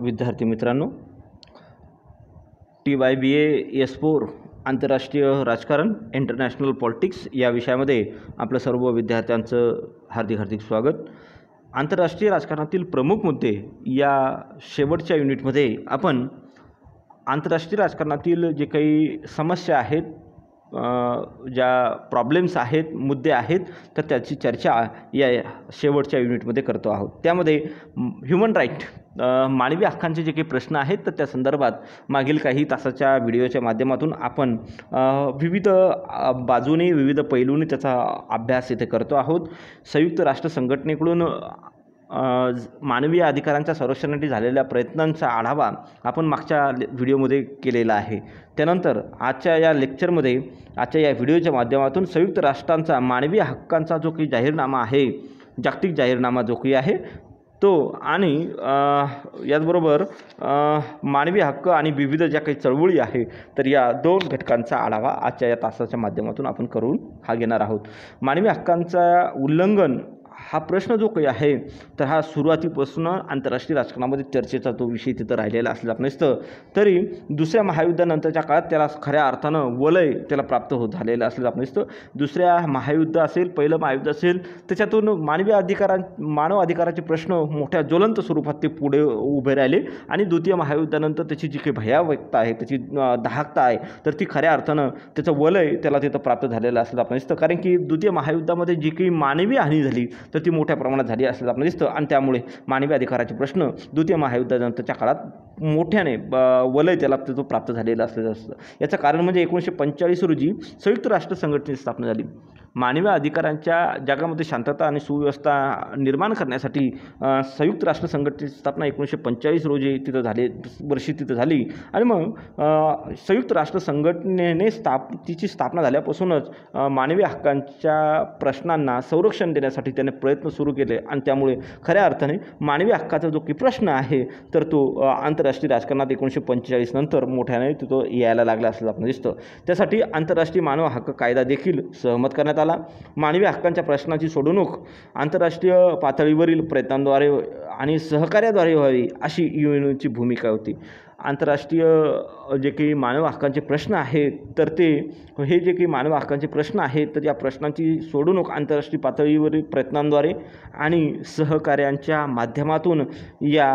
विद्यार्थी मित्रांनो T Y B S four आंतरराष्ट्रीय राजकारण इंटरनॅशनल पॉलिटिक्स या विषयामध्ये आपलं सर्व विद्यार्थ्यांचं हार्दिक हार्दिक स्वागत आंतरराष्ट्रीय राजकारणातील प्रमुख मुद्दे या शेवटच्या युनिटमध्ये आपण आंतरराष्ट्रीय राजकारणातील जे काही समस्या आहेत ज्या प्रॉब्लेम्स आहेत मुद्दे आहेत तर त्याची चर्चा या शेवटच्या युनिटमध्ये करतो आहोत त्यामध्ये ह्युमन राईट मानवी हक्कांचे जे काही प्रश्न आहेत तर त्या संदर्भात मागील काही तासाच्या व्हिडिओच्या माध्यमातून आपण विविध बाजूने विविध पैलूने त्याचा अभ्यास इथे करतो आहोत संयुक्त राष्ट्र संघटनेकडून मानवीय अधिकारांच्या संरक्षणासाठी झालेल्या प्रयत्नांचा आढावा आपण मागच्या व्हिडिओमध्ये केलेला आहे त्यानंतर आजच्या या लेक्चरमध्ये आजच्या या व्हिडिओच्या माध्यमातून संयुक्त राष्ट्रांचा मानवी हक्कांचा जो काही जाहीरनामा आहे जागतिक जाहीरनामा जो काही आहे तो आणि याचबरोबर मानवी हक्क आणि विविध ज्या काही चळवळी आहे तर या दोन घटकांचा आढावा आजच्या या तासाच्या माध्यमातून आपण करून हा घेणार आहोत मानवी हक्कांचा उल्लंघन हा प्रश्न जो काही आहे तर हा सुरुवातीपासून आंतरराष्ट्रीय राजकारणामध्ये चर्चेचा तो विषय तिथं राहिलेला आपण नसतं तरी दुसऱ्या महायुद्धानंतरच्या काळात त्याला खऱ्या अर्थानं वलय त्याला प्राप्त होत झालेलं असलं आपण नसतं दुसऱ्या महायुद्ध असेल पहिलं महायुद्ध असेल त्याच्यातून मानवी अधिकारां मानव अधिकाराचे प्रश्न मोठ्या ज्वलंत स्वरूपात ते पुढे उभे राहिले आणि द्वितीय महायुद्धानंतर त्याची जी काही भयावकता आहे त्याची दाहकता आहे तर ती खऱ्या अर्थानं त्याचं वलय त्याला तिथं प्राप्त झालेलं असलं आपण नसतं कारण की द्वितीय महायुद्धामध्ये जी काही मानवी हानी झाली तर ती मोठ्या प्रमाणात झाली असल्याचं आपल्याला दिसतं आणि त्यामुळे मानवी अधिकाराचे प्रश्न द्वितीय महायुद्धानंतरच्या काळात मोठ्याने वलय त्याला तो प्राप्त झालेला असल्याचं असतं याचं कारण म्हणजे एकोणीसशे पंचेचाळीस रोजी संयुक्त राष्ट्र संघटनेची स्थापना झाली मानवी अधिकारांच्या जगामध्ये शांतता आणि सुव्यवस्था निर्माण करण्यासाठी संयुक्त राष्ट्र संघटनेची स्थापना एकोणीसशे पंचेचाळीस रोजी तिथं झाले वर्षी तिथं झाली आणि मग संयुक्त राष्ट्र संघटनेने स्थाप तिची स्थापना झाल्यापासूनच मानवी हक्कांच्या प्रश्नांना संरक्षण देण्यासाठी त्याने प्रयत्न सुरू केले आणि त्यामुळे खऱ्या अर्थाने मानवी हक्काचा जो की प्रश्न आहे तर तो आंतरराष्ट्रीय राजकारणात एकोणीसशे पंचेचाळीस नंतर मोठ्याने तिथं यायला लागला असं आपण दिसतं त्यासाठी आंतरराष्ट्रीय मानव हक्क कायदा देखील सहमत करण्यात आला मानवी हक्कांच्या प्रश्नाची सोडवणूक आंतरराष्ट्रीय पातळीवरील प्रयत्नांद्वारे आणि सहकार्याद्वारे व्हावी अशी यू एन ओची भूमिका होती आंतरराष्ट्रीय जे काही मानव हक्कांचे प्रश्न आहेत तर ते हे जे काही मानव हक्कांचे प्रश्न आहेत तर या प्रश्नांची सोडवणूक आंतरराष्ट्रीय पातळीवरील प्रयत्नांद्वारे आणि सहकार्यांच्या माध्यमातून या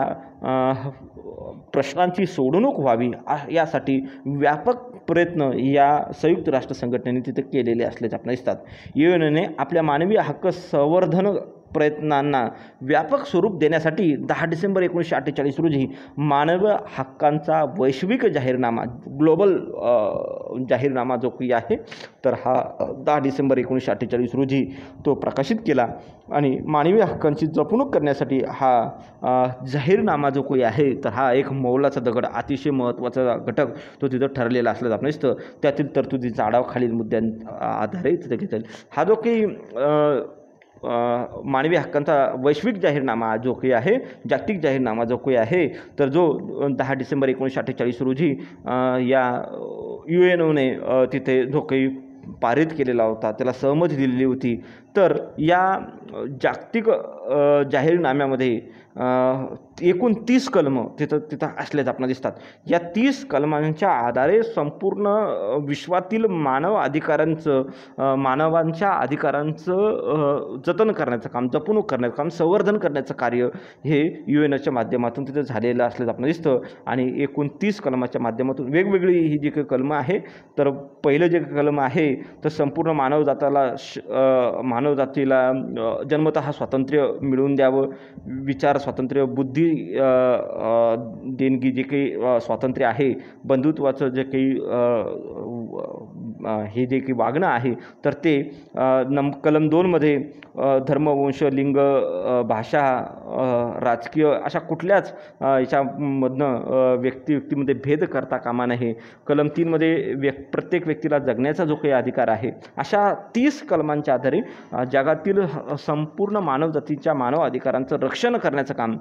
प्रश्नांची सोडवणूक व्हावी यासाठी व्यापक प्रयत्न या संयुक्त राष्ट्र संघटनेने तिथं केलेले असल्याचे आपल्याला दिसतात युएनने आपल्या मानवी हक्क संवर्धन प्रयत्नांना व्यापक स्वरूप देण्यासाठी दहा डिसेंबर एकोणीसशे अठ्ठेचाळीस रोजी मानव हक्कांचा वैश्विक जाहीरनामा ग्लोबल जाहीरनामा जो काही आहे तर हा दहा डिसेंबर एकोणीसशे अठ्ठेचाळीस रोजी तो प्रकाशित केला आणि मानवी हक्कांची जपणूक करण्यासाठी हा जाहीरनामा जो काही आहे तर हा एक मौलाचा दगड अतिशय महत्त्वाचा घटक तो तिथं ठरलेला असला जात नसतं त्यातील तरतुदीचा आढावा खालील मुद्द्यां आधारे तिथं घेता येईल हा जो काही मानवी हक्कांचा वैश्विक जाहीरनामा जो काही आहे जागतिक जाहीरनामा जो काही आहे तर जो दहा डिसेंबर एकोणीसशे अठ्ठेचाळीस रोजी या यू एन ओने तिथे जो काही पारित केलेला होता त्याला सहमती दिलेली होती तर या जागतिक जाहीरनाम्यामध्ये एकूण तीस कलमं तिथं तिथं असल्याचं आपल्याला दिसतात या तीस कलमांच्या आधारे संपूर्ण विश्वातील मानव अधिकारांचं मानवांच्या अधिकारांचं जतन करण्याचं काम जपणूक करण्याचं काम संवर्धन करण्याचं कार्य हे यु एन एच्या माध्यमातून तिथं झालेलं असल्याचं आपल्याला दिसतं आणि एकूण तीस कलमाच्या माध्यमातून वेगवेगळी ही जी काही कलमं आहे तर पहिलं जे कलम आहे तर संपूर्ण मानवजाताला श मानव मानवजातीला जन्मत हा स्वातंत्र्य मिळवून द्यावं विचार स्वातंत्र्य बुद्धी देणगी जे काही स्वातंत्र्य आहे बंधुत्वाचं जे काही हे जे की वागणं आहे तर ते नम कलम दोनमध्ये धर्मवंश लिंग भाषा राजकीय अशा कुठल्याच याच्यामधनं व्यक्ती व्यक्तीमध्ये भेद करता कामा नाही कलम तीनमध्ये व्यक् प्रत्येक व्यक्तीला जगण्याचा जो काही अधिकार आहे अशा तीस कलमांच्या आधारे जगातील संपूर्ण मानवजातीच्या मानव अधिकारांचं रक्षण करण्याचं काम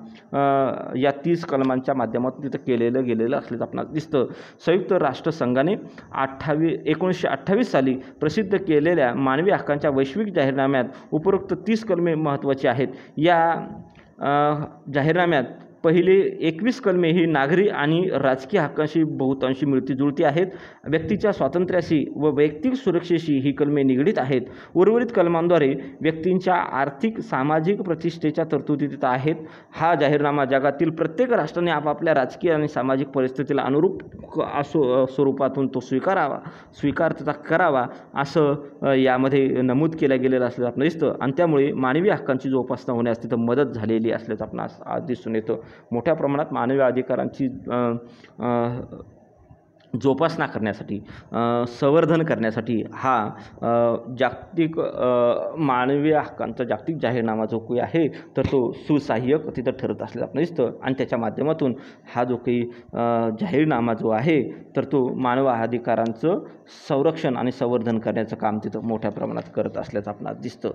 या तीस कलमांच्या माध्यमातून तिथं केलेलं गेलेलं असल्याचं आपणास दिसतं संयुक्त राष्ट्रसंघाने अठ्ठावी एकोणीसशे अठ्ठावीस साली प्रसिद्ध केलेल्या मानवी हक्कांच्या वैश्विक जाहीरनाम्यात उपरोक्त तीस कलमे महत्त्वाची आहेत या जाहीरनाम्यात पहिले एकवीस कलमे ही नागरी आणि राजकीय हक्कांशी बहुतांशी मिळती जुळती आहेत व्यक्तीच्या स्वातंत्र्याशी व वैयक्तिक सुरक्षेशी ही कलमे निगडीत आहेत उर्वरित कलमांद्वारे व्यक्तींच्या आर्थिक सामाजिक प्रतिष्ठेच्या तरतुदी तिथं आहेत हा जाहीरनामा जगातील प्रत्येक राष्ट्राने आपापल्या राजकीय आणि सामाजिक परिस्थितीला अनुरूप असो स्वरूपातून तो स्वीकारावा स्वीकारता करावा असं यामध्ये नमूद केलं गेलेलं असल्याचं आपण दिसतं आणि त्यामुळे मानवी हक्कांची जोपासना होण्यास तिथं मदत झालेली असल्याचं आपण आज दिसून येतं मोठ्या प्रमाणात मानवी अधिकारांची जोपासना करण्यासाठी संवर्धन करण्यासाठी हा जागतिक मानवी हक्कांचा जागतिक जाहीरनामा जो काही आहे तर तो सुसहाय्यक तिथं ठरत असल्याचं आपण दिसतं आणि त्याच्या माध्यमातून हा जो काही जाहीरनामा जो आहे तर तो मानव अधिकारांचं संरक्षण आणि संवर्धन करण्याचं काम तिथं मोठ्या प्रमाणात करत असल्याचं आपण दिसतं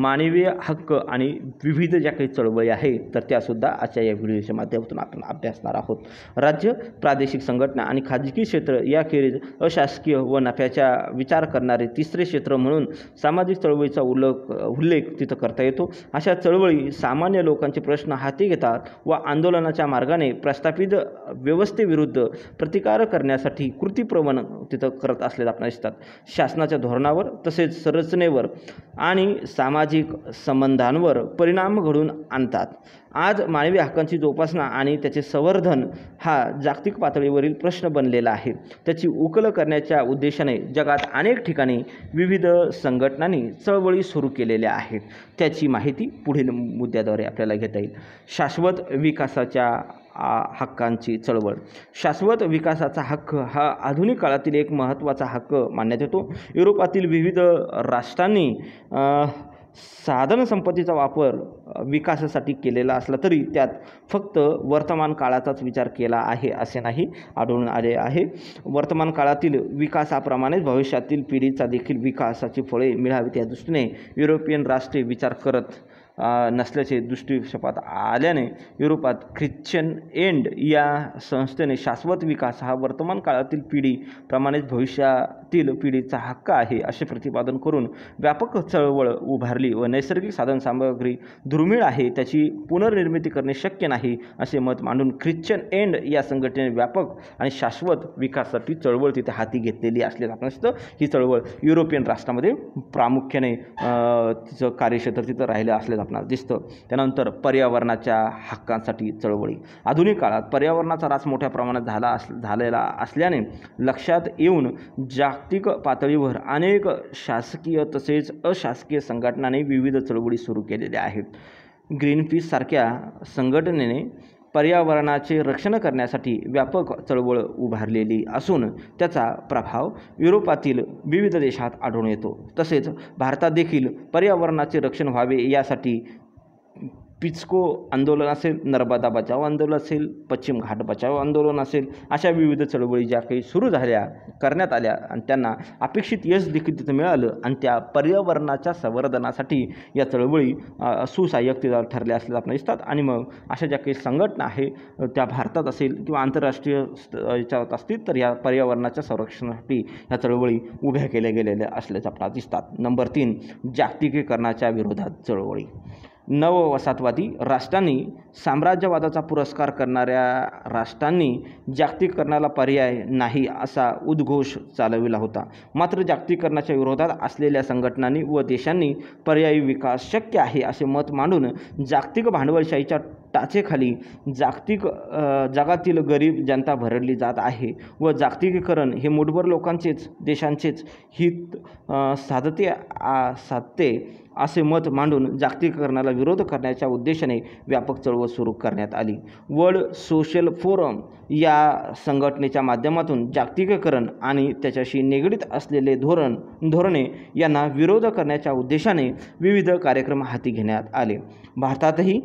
मानवीय हक्क आणि विविध ज्या काही चळवळी आहेत तर त्यासुद्धा आजच्या या व्हिडिओच्या माध्यमातून आपण अभ्यासणार आहोत राज्य प्रादेशिक संघटना आणि खाजगी क्षेत्र क्षेत्र याखेरीज अशासकीय व नफ्याचा विचार करणारे तिसरे क्षेत्र म्हणून सामाजिक चळवळीचा उल्लेख उल्लेख तिथं करता येतो अशा चळवळी सामान्य लोकांचे प्रश्न हाती घेतात व आंदोलनाच्या मार्गाने प्रस्थापित व्यवस्थेविरुद्ध प्रतिकार करण्यासाठी कृतीप्रवण तिथं करत असलेले आपण दिसतात शासनाच्या धोरणावर तसेच संरचनेवर आणि सामाजिक संबंधांवर परिणाम घडून आणतात आज मानवी हक्कांची जोपासना आणि त्याचे संवर्धन हा जागतिक पातळीवरील प्रश्न बनलेला आहे त्याची उकल करण्याच्या उद्देशाने जगात अनेक ठिकाणी विविध संघटनांनी चळवळी सुरू केलेल्या आहेत त्याची माहिती पुढील मुद्द्याद्वारे आपल्याला घेता येईल शाश्वत विकासाच्या हक्कांची चळवळ शाश्वत विकासाचा हक्क हा आधुनिक काळातील एक महत्त्वाचा हक्क मानण्यात येतो युरोपातील विविध राष्ट्रांनी साधन संपत्तीचा वापर विकासासाठी केलेला असला तरी त्यात फक्त वर्तमान काळाचाच विचार केला आहे असे नाही आढळून आले आहे वर्तमान काळातील विकासाप्रमाणेच भविष्यातील पिढीचा देखील विकासाची फळे मिळावीत या दृष्टीने युरोपियन राष्ट्रे विचार करत नसल्याचे दृष्टीक्षेपात आल्याने युरोपात ख्रिश्चन एंड या संस्थेने शाश्वत विकास हा वर्तमान काळातील पिढीप्रमाणेच भविष्या तृतीय पिढीचा हक्क आहे असे प्रतिपादन करून व्यापक चळवळ उभारली व नैसर्गिक साधनसामग्री दुर्मिळ आहे त्याची पुनर्निर्मिती करणे शक्य नाही असे मत मांडून ख्रिश्चन एंड या संघटनेने व्यापक आणि शाश्वत विकासासाठी चळवळ तिथे हाती घेतलेली असल्याचं आपण असतं ही चळवळ युरोपियन राष्ट्रामध्ये प्रामुख्याने तिचं कार्यक्षेत्र तिथं राहिलं असल्याचं आपणास दिसतं त्यानंतर पर्यावरणाच्या हक्कांसाठी चळवळी आधुनिक काळात पर्यावरणाचा रास मोठ्या प्रमाणात झाला अस झालेला असल्याने लक्षात येऊन जा जागतिक पातळीवर अनेक शासकीय तसेच अशासकीय संघटनांनी विविध चळवळी सुरू केलेल्या आहेत ग्रीनपीससारख्या संघटनेने पर्यावरणाचे रक्षण करण्यासाठी व्यापक चळवळ उभारलेली असून त्याचा प्रभाव युरोपातील विविध देशात आढळून येतो तसेच भारतात देखील पर्यावरणाचे रक्षण व्हावे यासाठी पिचको आंदोलन असेल नर्मदा बचाव आंदोलन असेल पश्चिम घाट बचाव आंदोलन असेल अशा विविध चळवळी ज्या काही सुरू झाल्या करण्यात आल्या आणि त्यांना अपेक्षित यश देखील तिथं मिळालं आणि त्या पर्यावरणाच्या संवर्धनासाठी या चळवळी सुसहाय्यक ठरल्या असल्या आपण दिसतात आणि मग अशा ज्या काही संघटना आहे त्या भारतात असेल किंवा आंतरराष्ट्रीय याच्यात असतील तर या पर्यावरणाच्या संरक्षणासाठी या चळवळी उभ्या केल्या गेलेल्या असल्याचं आपल्याला दिसतात नंबर तीन जागतिकीकरणाच्या विरोधात चळवळी नववसाहतवादी राष्ट्रांनी साम्राज्यवादाचा पुरस्कार करणाऱ्या राष्ट्रांनी जागतिकीकरणाला पर्याय नाही असा उद्घोष चालविला होता मात्र जागतिकीकरणाच्या विरोधात असलेल्या संघटनांनी व देशांनी पर्यायी विकास शक्य आहे असे मत मांडून जागतिक भांडवलशाहीच्या टाचेखाली जागतिक जगातील गरीब जनता भरडली जात आहे व जागतिकीकरण हे मुठभर लोकांचेच देशांचेच हित साधते साधते असे मत मांडून जागतिकीकरणाला विरोध करण्याच्या उद्देशाने व्यापक चळवळ सुरू करण्यात आली वर्ल्ड सोशल फोरम या संघटनेच्या माध्यमातून जागतिकीकरण आणि त्याच्याशी निगडीत असलेले धोरण धोरणे यांना विरोध करण्याच्या उद्देशाने विविध कार्यक्रम हाती घेण्यात आले भारतातही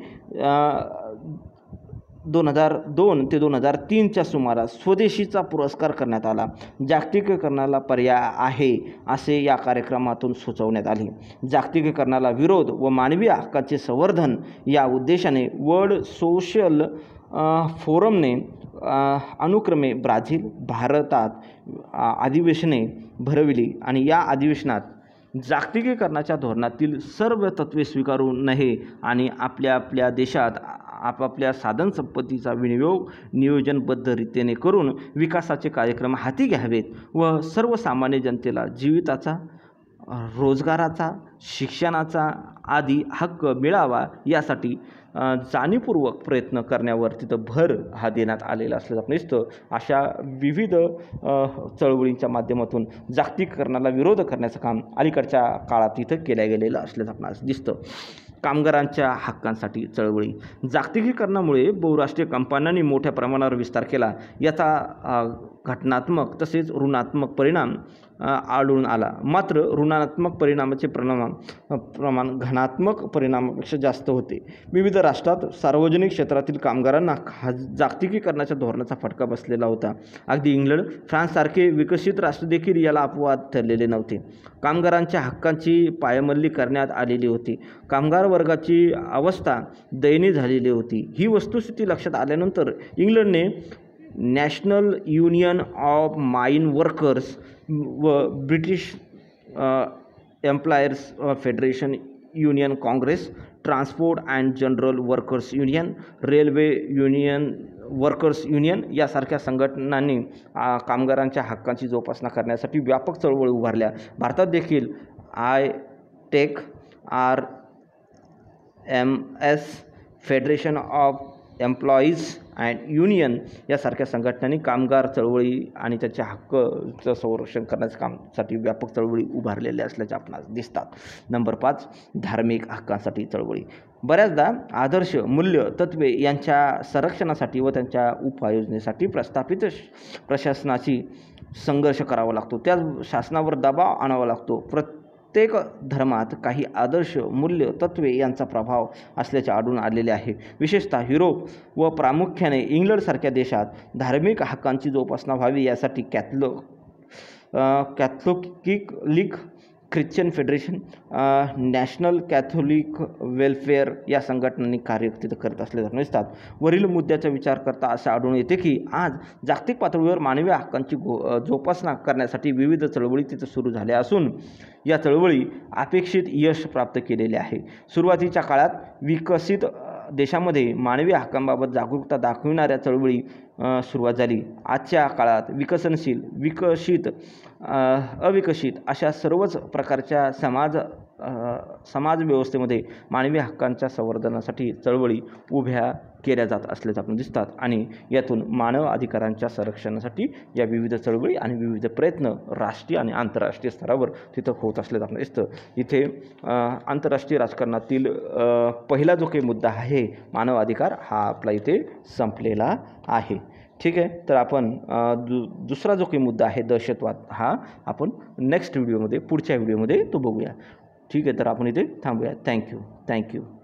दोन हजार दोन ते दोन हजार तीनच्या सुमारास स्वदेशीचा पुरस्कार करण्यात आला जागतिकीकरणाला पर्याय आहे असे या कार्यक्रमातून सुचवण्यात आले जागतिकीकरणाला विरोध व मानवी हक्काचे संवर्धन या उद्देशाने वर्ल्ड सोशल फोरमने अनुक्रमे ब्राझील भारतात अधिवेशने भरविली आणि या अधिवेशनात जागतिकीकरणाच्या धोरणातील सर्व तत्त्वे स्वीकारू नये आणि आपल्या आपल्या देशात आपापल्या साधनसंपत्तीचा विनियोग नियोजनबद्ध करून विकासाचे कार्यक्रम हाती घ्यावेत व सर्वसामान्य जनतेला जीविताचा रोजगाराचा शिक्षणाचा आदी हक्क मिळावा यासाठी जाणीवपूर्वक प्रयत्न करण्यावर तिथं भर हा देण्यात आलेला असल्याचं आपण दिसतं अशा विविध चळवळींच्या माध्यमातून जागतिकीकरणाला विरोध करण्याचं काम अलीकडच्या काळात तिथं केल्या गेलेलं असल्याचं आपणास दिसतं कामगारांच्या हक्कांसाठी चळवळी जागतिकीकरणामुळे बहुराष्ट्रीय कंपन्यांनी मोठ्या प्रमाणावर विस्तार केला याचा घटनात्मक तसेच ऋणात्मक परिणाम आढळून आला मात्र ऋणात्मक परिणामाचे प्रमाण प्रमाण घनात्मक परिणामापेक्षा जास्त होते विविध राष्ट्रात सार्वजनिक क्षेत्रातील कामगारांना खाज जागतिकीकरणाच्या धोरणाचा फटका बसलेला होता अगदी इंग्लंड फ्रान्ससारखे विकसित राष्ट्र देखील याला अपवाद ठरलेले नव्हते कामगारांच्या हक्कांची पायमल्ली करण्यात आलेली होती कामगार वर्गाची अवस्था दयनीय झालेली होती ही वस्तुस्थिती लक्षात आल्यानंतर इंग्लंडने national union of mine workers व British employers federation union congress transport and general workers union railway union workers union यासारख्या संघटनांनी कामगारांच्या हक्कांची जोपासना करण्यासाठी व्यापक चळवळी उभारल्या भारतात देखील आय टेक R M S federation of employees and union यासारख्या संघटनांनी कामगार चळवळी आणि त्याचे हक्कचं संरक्षण करण्याचं कामसाठी व्यापक चळवळी उभारलेल्या असल्याचे आपणास दिसतात नंबर पाच धार्मिक हक्कांसाठी चळवळी बऱ्याचदा आदर्श मूल्य तत्वे यांच्या संरक्षणासाठी व त्यांच्या उपाययोजनेसाठी प्रस्थापित प्रशासनाची संघर्ष करावा लागतो त्या शासनावर दबाव आणावा लागतो प्र प्रत्येक धर्मात काही आदर्श मूल्य तत्वे यांचा प्रभाव असल्याचे आढळून आलेले आहे विशेषतः युरोप व प्रामुख्याने इंग्लंडसारख्या देशात धार्मिक हक्कांची जोपासना व्हावी यासाठी कॅथलो Catholic league Christian federation national Catholic welfare या संघटनांनी कार्य तिथं करत असल्याचं दिसतात वरील मुद्द्याचा विचार करता असं आढळून येते की आज जागतिक पातळीवर मानवी हक्कांची गो जोपासना करण्यासाठी विविध चळवळी तिथं सुरू झाल्या असून या चळवळी अपेक्षित यश प्राप्त केलेले आहे सुरुवातीच्या काळात विकसित देशामध्ये मानवी हक्कांबाबत जागरूकता दाखविणाऱ्या चळवळी सुरुवात झाली आजच्या काळात विकसनशील विकसित अविकसित अशा सर्वच प्रकारच्या समाज समाजव्यवस्थेमध्ये मानवी हक्कांच्या संवर्धनासाठी चळवळी उभ्या केल्या जात असल्याचं आपण दिसतात आणि यातून मानव अधिकारांच्या संरक्षणासाठी या विविध चळवळी आणि विविध प्रयत्न राष्ट्रीय आणि आंतरराष्ट्रीय स्तरावर तिथं होत असल्याचं आपण दिसतं इथे आंतरराष्ट्रीय राजकारणातील पहिला जो काही मुद्दा आहे मानव अधिकार हा आपला इथे संपलेला आहे ठीक आहे तर आपण दु दुसरा जो काही मुद्दा आहे दहशतवाद हा आपण नेक्स्ट व्हिडिओमध्ये पुढच्या व्हिडिओमध्ये तो बघूया ठीक आहे तर आपण इथे थांबूया थँक्यू थँक्यू